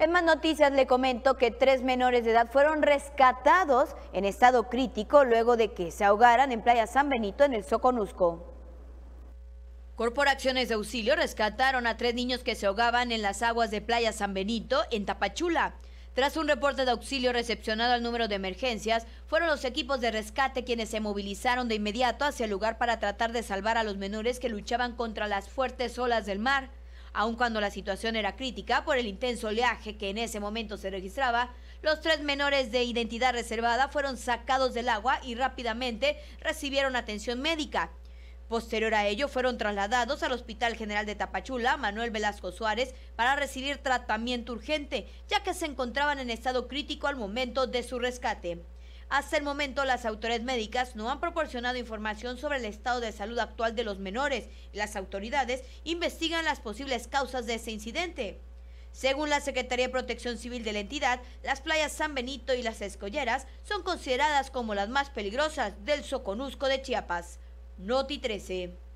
En más noticias le comento que tres menores de edad fueron rescatados en estado crítico luego de que se ahogaran en Playa San Benito en el Soconusco. Corporaciones de auxilio rescataron a tres niños que se ahogaban en las aguas de Playa San Benito en Tapachula. Tras un reporte de auxilio recepcionado al número de emergencias, fueron los equipos de rescate quienes se movilizaron de inmediato hacia el lugar para tratar de salvar a los menores que luchaban contra las fuertes olas del mar. Aun cuando la situación era crítica por el intenso oleaje que en ese momento se registraba, los tres menores de identidad reservada fueron sacados del agua y rápidamente recibieron atención médica. Posterior a ello, fueron trasladados al Hospital General de Tapachula, Manuel Velasco Suárez, para recibir tratamiento urgente, ya que se encontraban en estado crítico al momento de su rescate. Hasta el momento, las autoridades médicas no han proporcionado información sobre el estado de salud actual de los menores y las autoridades investigan las posibles causas de ese incidente. Según la Secretaría de Protección Civil de la entidad, las playas San Benito y las Escolleras son consideradas como las más peligrosas del Soconusco de Chiapas. Noti 13.